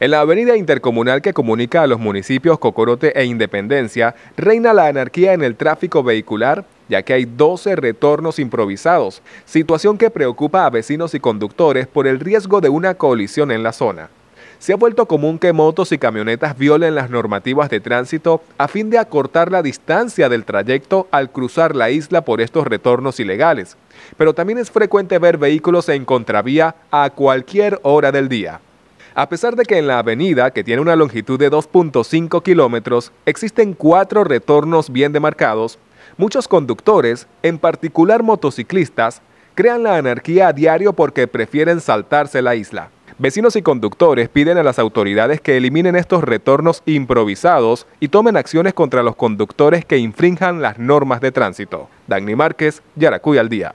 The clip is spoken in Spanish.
En la avenida intercomunal que comunica a los municipios Cocorote e Independencia, reina la anarquía en el tráfico vehicular, ya que hay 12 retornos improvisados, situación que preocupa a vecinos y conductores por el riesgo de una colisión en la zona. Se ha vuelto común que motos y camionetas violen las normativas de tránsito a fin de acortar la distancia del trayecto al cruzar la isla por estos retornos ilegales, pero también es frecuente ver vehículos en contravía a cualquier hora del día. A pesar de que en la avenida, que tiene una longitud de 2.5 kilómetros, existen cuatro retornos bien demarcados, muchos conductores, en particular motociclistas, crean la anarquía a diario porque prefieren saltarse la isla. Vecinos y conductores piden a las autoridades que eliminen estos retornos improvisados y tomen acciones contra los conductores que infrinjan las normas de tránsito. Dagny Márquez, Yaracuy al día.